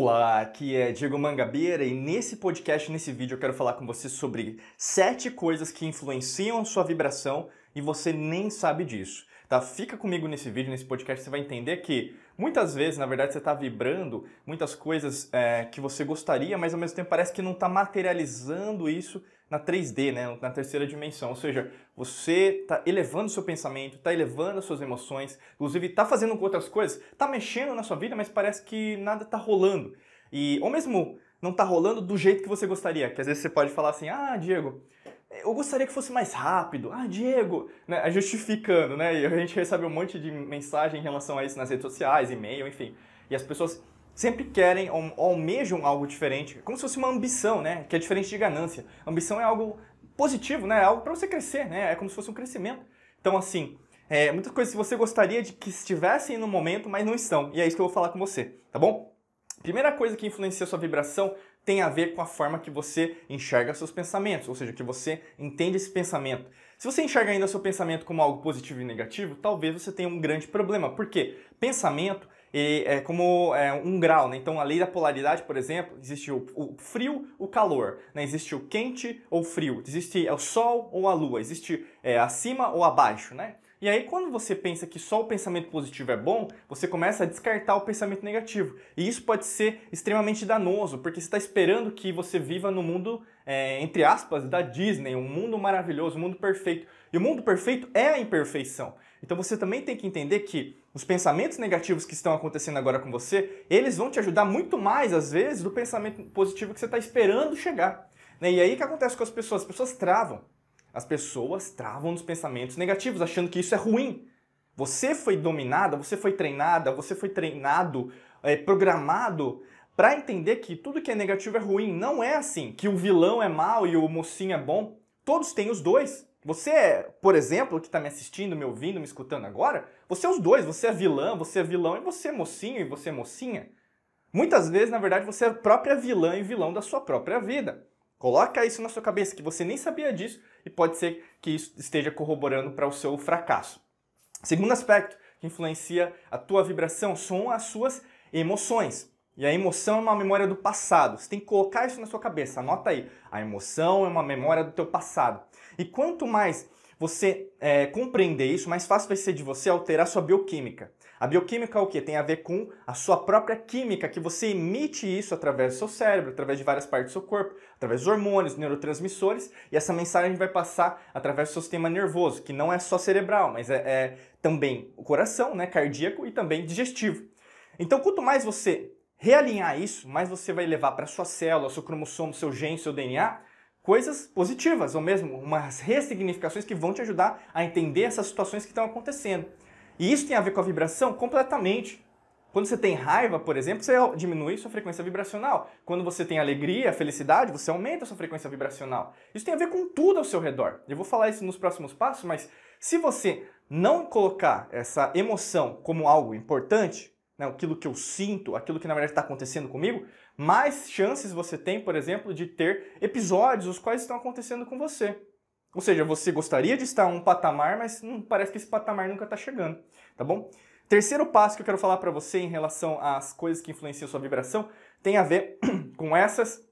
Olá, aqui é Diego Mangabeira e nesse podcast, nesse vídeo, eu quero falar com você sobre sete coisas que influenciam a sua vibração e você nem sabe disso. Tá? Fica comigo nesse vídeo, nesse podcast, você vai entender que Muitas vezes, na verdade, você está vibrando muitas coisas é, que você gostaria, mas ao mesmo tempo parece que não está materializando isso na 3D, né? na terceira dimensão. Ou seja, você está elevando seu pensamento, está elevando as suas emoções, inclusive está fazendo com outras coisas, está mexendo na sua vida, mas parece que nada está rolando. E, ou mesmo não está rolando do jeito que você gostaria, que às vezes você pode falar assim, ah, Diego, eu gostaria que fosse mais rápido. Ah, Diego, né, justificando, né? E a gente recebe um monte de mensagem em relação a isso nas redes sociais, e-mail, enfim. E as pessoas sempre querem ou almejam algo diferente, como se fosse uma ambição, né? Que é diferente de ganância. Ambição é algo positivo, né? É algo para você crescer, né? É como se fosse um crescimento. Então, assim, é, muitas coisas que você gostaria de que estivessem no momento, mas não estão. E é isso que eu vou falar com você, tá bom? Primeira coisa que influencia sua vibração tem a ver com a forma que você enxerga seus pensamentos, ou seja, que você entende esse pensamento. Se você enxerga ainda seu pensamento como algo positivo e negativo, talvez você tenha um grande problema. Por quê? Pensamento é como é, um grau, né? Então, a lei da polaridade, por exemplo, existe o, frio, o calor, né? Existe o quente ou frio, existe é, o sol ou a lua, existe é, acima ou abaixo, né? E aí, quando você pensa que só o pensamento positivo é bom, você começa a descartar o pensamento negativo. E isso pode ser extremamente danoso, porque você está esperando que você viva no mundo, é, entre aspas, da Disney, um mundo maravilhoso, um mundo perfeito. E o mundo perfeito é a imperfeição. Então você também tem que entender que os pensamentos negativos que estão acontecendo agora com você, eles vão te ajudar muito mais, às vezes, do pensamento positivo que você está esperando chegar. Né? E aí o que acontece com as pessoas? As pessoas travam. As pessoas travam nos pensamentos negativos, achando que isso é ruim. Você foi dominada, você foi treinada, você foi treinado, é, programado para entender que tudo que é negativo é ruim. Não é assim, que o vilão é mal e o mocinho é bom. Todos têm os dois. Você, é, por exemplo, que está me assistindo, me ouvindo, me escutando agora, você é os dois. Você é vilã, você é vilão e você é mocinho e você é mocinha. Muitas vezes, na verdade, você é a própria vilã e vilão da sua própria vida. Coloca isso na sua cabeça, que você nem sabia disso e pode ser que isso esteja corroborando para o seu fracasso. Segundo aspecto que influencia a tua vibração são as suas emoções. E a emoção é uma memória do passado. Você tem que colocar isso na sua cabeça, anota aí. A emoção é uma memória do teu passado. E quanto mais você é, compreender isso, mais fácil vai ser de você alterar sua bioquímica. A bioquímica é o que? Tem a ver com a sua própria química, que você emite isso através do seu cérebro, através de várias partes do seu corpo, através dos hormônios, neurotransmissores, e essa mensagem vai passar através do seu sistema nervoso, que não é só cerebral, mas é, é também o coração, né, cardíaco e também digestivo. Então, quanto mais você realinhar isso, mais você vai levar para sua célula, seu cromossomo, seu gene, seu DNA, coisas positivas, ou mesmo umas ressignificações que vão te ajudar a entender essas situações que estão acontecendo. E isso tem a ver com a vibração completamente. Quando você tem raiva, por exemplo, você diminui sua frequência vibracional. Quando você tem alegria, felicidade, você aumenta sua frequência vibracional. Isso tem a ver com tudo ao seu redor. Eu vou falar isso nos próximos passos, mas se você não colocar essa emoção como algo importante, né, aquilo que eu sinto, aquilo que na verdade está acontecendo comigo, mais chances você tem, por exemplo, de ter episódios os quais estão acontecendo com você. Ou seja, você gostaria de estar em um patamar, mas hum, parece que esse patamar nunca está chegando, tá bom? Terceiro passo que eu quero falar para você em relação às coisas que influenciam sua vibração tem a ver com essas,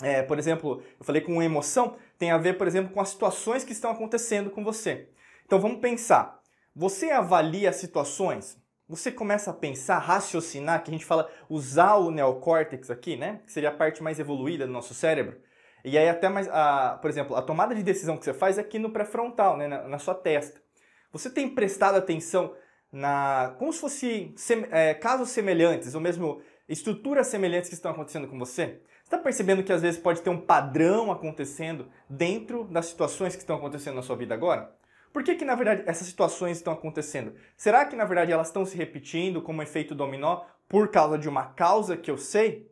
é, por exemplo, eu falei com emoção, tem a ver, por exemplo, com as situações que estão acontecendo com você. Então vamos pensar. Você avalia as situações? você começa a pensar, raciocinar, que a gente fala usar o neocórtex aqui, né? Que seria a parte mais evoluída do nosso cérebro. E aí até mais, a, por exemplo, a tomada de decisão que você faz é aqui no pré-frontal, né? Na, na, sua testa. Você tem prestado atenção na, como se fosse sem, é, casos semelhantes, ou mesmo estruturas semelhantes que estão acontecendo com você? Você está percebendo que às vezes pode ter um padrão acontecendo dentro das situações que estão acontecendo na sua vida agora? Por que, que, na verdade, essas situações estão acontecendo? Será que, na verdade, elas estão se repetindo como efeito dominó por causa de uma causa que eu sei?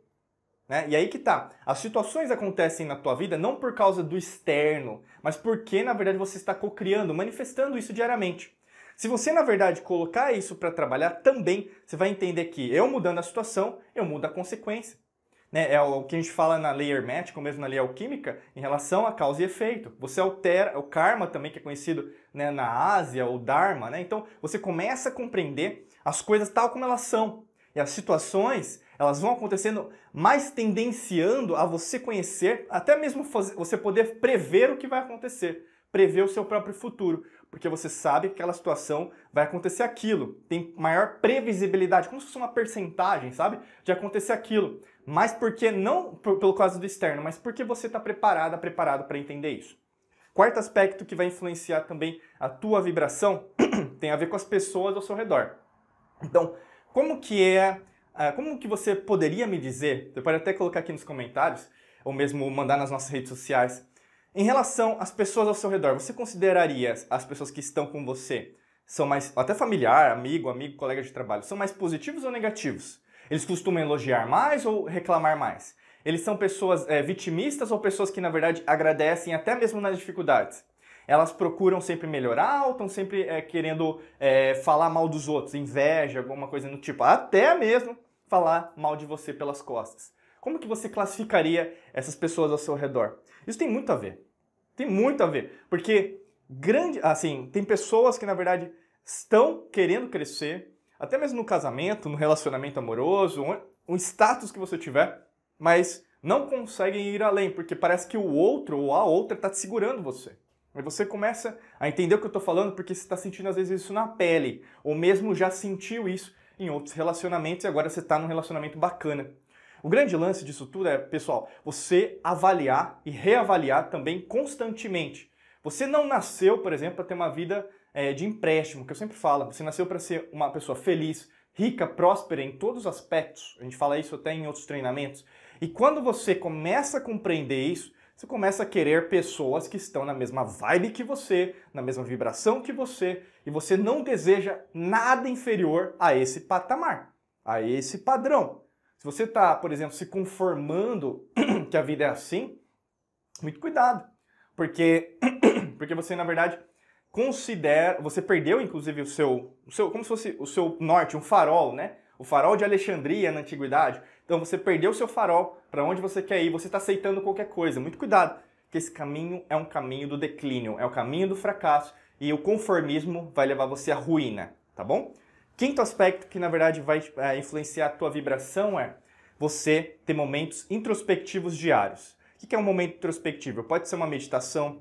Né? E aí que tá. As situações acontecem na tua vida não por causa do externo, mas porque, na verdade, você está co-criando, manifestando isso diariamente. Se você, na verdade, colocar isso para trabalhar, também você vai entender que eu mudando a situação, eu mudo a consequência. Né? É o que a gente fala na lei hermética, ou mesmo na lei alquímica, em relação a causa e efeito. Você altera, o karma também, que é conhecido né, na Ásia, ou Dharma, né? Então, você começa a compreender as coisas tal como elas são. E as situações, elas vão acontecendo mais tendenciando a você conhecer, até mesmo fazer, você poder prever o que vai acontecer, prever o seu próprio futuro, porque você sabe que aquela situação vai acontecer aquilo, tem maior previsibilidade, como se fosse uma percentagem, sabe? De acontecer aquilo mas porque não por, pelo caso do externo, mas porque você está preparada, preparado para entender isso. Quarto aspecto que vai influenciar também a tua vibração tem a ver com as pessoas ao seu redor. Então, como que é, é, como que você poderia me dizer, você pode até colocar aqui nos comentários, ou mesmo mandar nas nossas redes sociais, em relação às pessoas ao seu redor, você consideraria as pessoas que estão com você são mais, até familiar, amigo, amigo, colega de trabalho, são mais positivos ou negativos? Eles costumam elogiar mais ou reclamar mais? Eles são pessoas é, vitimistas ou pessoas que, na verdade, agradecem até mesmo nas dificuldades? Elas procuram sempre melhorar ou estão sempre é, querendo é, falar mal dos outros, inveja, alguma coisa do tipo, até mesmo falar mal de você pelas costas? Como que você classificaria essas pessoas ao seu redor? Isso tem muito a ver. Tem muito a ver, porque grande, assim, tem pessoas que na verdade estão querendo crescer, até mesmo no casamento, no relacionamento amoroso, o status que você tiver, mas não conseguem ir além, porque parece que o outro ou a outra está te segurando você. Aí você começa a entender o que eu estou falando, porque você está sentindo às vezes isso na pele, ou mesmo já sentiu isso em outros relacionamentos e agora você está num relacionamento bacana. O grande lance disso tudo é, pessoal, você avaliar e reavaliar também constantemente. Você não nasceu, por exemplo, para ter uma vida é, de empréstimo, que eu sempre falo, você nasceu para ser uma pessoa feliz, rica, próspera em todos os aspectos. A gente fala isso até em outros treinamentos. E quando você começa a compreender isso, você começa a querer pessoas que estão na mesma vibe que você, na mesma vibração que você, e você não deseja nada inferior a esse patamar, a esse padrão. Se você está, por exemplo, se conformando que a vida é assim, muito cuidado, porque, porque você, na verdade, considera, você perdeu inclusive o seu, o seu, como se fosse o seu norte, um farol, né? O farol de Alexandria na antiguidade. Então você perdeu o seu farol, para onde você quer ir, você está aceitando qualquer coisa. Muito cuidado, que esse caminho é um caminho do declínio, é o caminho do fracasso e o conformismo vai levar você à ruína, tá bom? Quinto aspecto que na verdade vai é, influenciar a tua vibração é você ter momentos introspectivos diários. O que é um momento introspectivo? Pode ser uma meditação,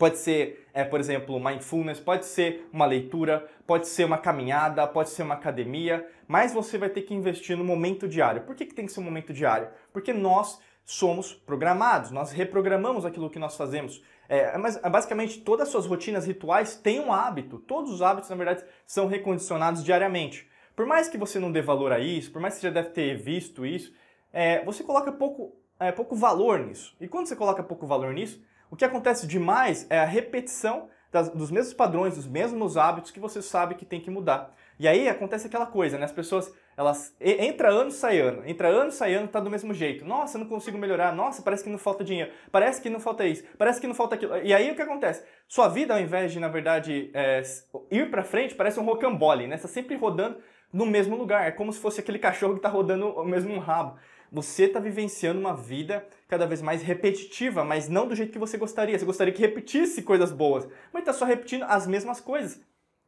Pode ser, é, por exemplo, mindfulness, pode ser uma leitura, pode ser uma caminhada, pode ser uma academia, mas você vai ter que investir no momento diário. Por que, que tem que ser um momento diário? Porque nós somos programados, nós reprogramamos aquilo que nós fazemos. É, mas é, basicamente todas as suas rotinas rituais têm um hábito. Todos os hábitos, na verdade, são recondicionados diariamente. Por mais que você não dê valor a isso, por mais que você já deve ter visto isso, é, você coloca pouco, é, pouco valor nisso. E quando você coloca pouco valor nisso, o que acontece demais é a repetição das, dos mesmos padrões, dos mesmos hábitos que você sabe que tem que mudar. E aí acontece aquela coisa, né? As pessoas, elas entra ano, sai ano, entra ano, sai ano, tá do mesmo jeito. Nossa, não consigo melhorar. Nossa, parece que não falta dinheiro. Parece que não falta isso. Parece que não falta aquilo. E aí o que acontece? Sua vida, ao invés de, na verdade, é, ir para frente, parece um rocambole, né? Tá sempre rodando no mesmo lugar. É como se fosse aquele cachorro que tá rodando o mesmo rabo você está vivenciando uma vida cada vez mais repetitiva, mas não do jeito que você gostaria. Você gostaria que repetisse coisas boas, mas está só repetindo as mesmas coisas.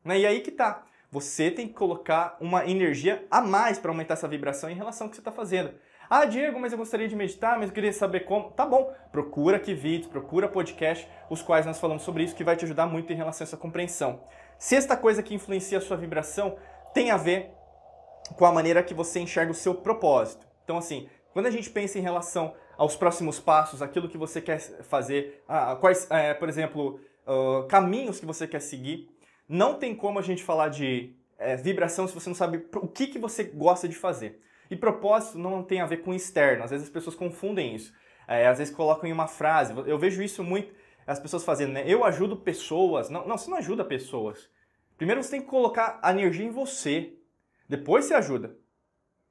Né? E aí que tá. Você tem que colocar uma energia a mais para aumentar essa vibração em relação ao que você está fazendo. Ah, Diego, mas eu gostaria de meditar, mas eu queria saber como. Tá bom, procura aqui vídeos, procura podcast, os quais nós falamos sobre isso, que vai te ajudar muito em relação a essa compreensão. Sexta coisa que influencia a sua vibração tem a ver com a maneira que você enxerga o seu propósito. Então, assim, quando a gente pensa em relação aos próximos passos, aquilo que você quer fazer, quais, é, por exemplo, uh, caminhos que você quer seguir, não tem como a gente falar de é, vibração se você não sabe o que, que você gosta de fazer. E propósito não tem a ver com externo, às vezes as pessoas confundem isso. É, às vezes colocam em uma frase, eu vejo isso muito, as pessoas fazendo, né? Eu ajudo pessoas. Não, não, você não ajuda pessoas. Primeiro você tem que colocar a energia em você. Depois você ajuda.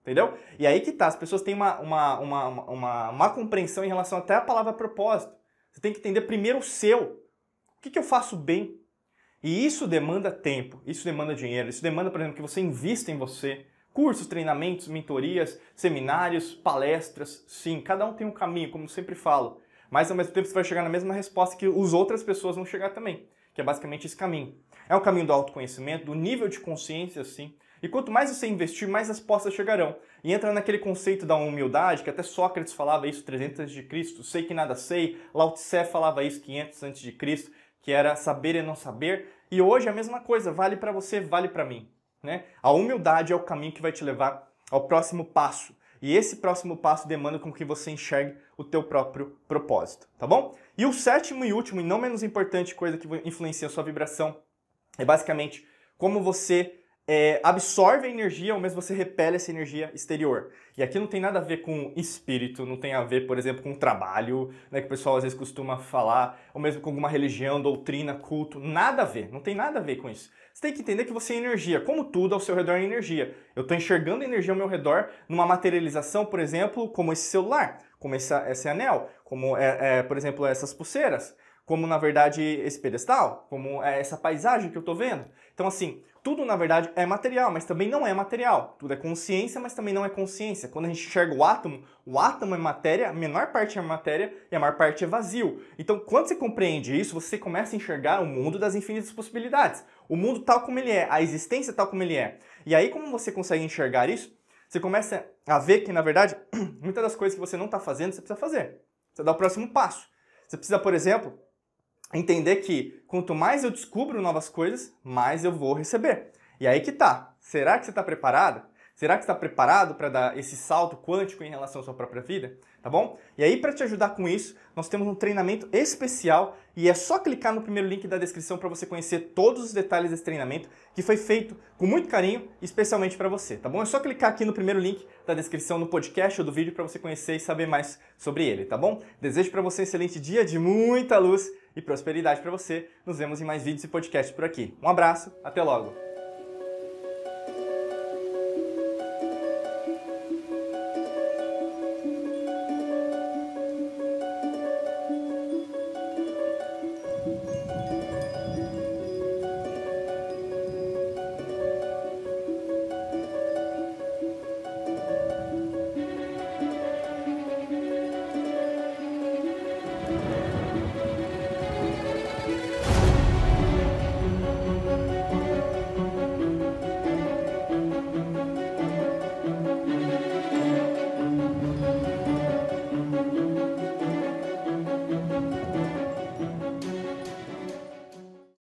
Entendeu? E aí que tá, as pessoas têm uma, uma, uma, uma, uma compreensão em relação até à palavra propósito. Você tem que entender primeiro o seu. O que, que eu faço bem? E isso demanda tempo, isso demanda dinheiro, isso demanda, por exemplo, que você invista em você. Cursos, treinamentos, mentorias, seminários, palestras, sim, cada um tem um caminho, como eu sempre falo. Mas ao mesmo tempo você vai chegar na mesma resposta que as outras pessoas vão chegar também, que é basicamente esse caminho. É o caminho do autoconhecimento, do nível de consciência, sim, e quanto mais você investir, mais respostas chegarão. E entra naquele conceito da humildade, que até Sócrates falava isso 300 antes de Cristo, sei que nada sei, Lao Tse falava isso 500 antes de Cristo, que era saber e não saber. E hoje a mesma coisa, vale para você, vale para mim, né? A humildade é o caminho que vai te levar ao próximo passo. E esse próximo passo demanda com que você enxergue o teu próprio propósito, tá bom? E o sétimo e último, e não menos importante coisa que influencia a sua vibração, é basicamente como você é, absorve a energia, ou mesmo você repele essa energia exterior. E aqui não tem nada a ver com espírito, não tem a ver, por exemplo, com trabalho, né, que o pessoal às vezes costuma falar, ou mesmo com alguma religião, doutrina, culto, nada a ver, não tem nada a ver com isso. Você tem que entender que você é energia, como tudo ao seu redor é energia. Eu estou enxergando a energia ao meu redor numa materialização, por exemplo, como esse celular, como esse anel, como, é, é, por exemplo, essas pulseiras, como, na verdade, esse pedestal, como é, essa paisagem que eu estou vendo. Então, assim, tudo, na verdade, é material, mas também não é material. Tudo é consciência, mas também não é consciência. Quando a gente enxerga o átomo, o átomo é matéria, a menor parte é matéria e a maior parte é vazio. Então, quando você compreende isso, você começa a enxergar o mundo das infinitas possibilidades. O mundo tal como ele é, a existência tal como ele é. E aí, como você consegue enxergar isso, você começa a ver que, na verdade, muitas das coisas que você não está fazendo, você precisa fazer. Você dá o próximo passo. Você precisa, por exemplo, entender que quanto mais eu descubro novas coisas, mais eu vou receber. E aí que tá. Será que você está preparado? Será que está preparado para dar esse salto quântico em relação à sua própria vida? Tá bom? E aí, para te ajudar com isso, nós temos um treinamento especial e é só clicar no primeiro link da descrição para você conhecer todos os detalhes desse treinamento que foi feito com muito carinho, especialmente para você, tá bom? É só clicar aqui no primeiro link da descrição no podcast ou do vídeo para você conhecer e saber mais sobre ele, tá bom? Desejo para você um excelente dia de muita luz e prosperidade para você. Nos vemos em mais vídeos e podcasts por aqui. Um abraço, até logo!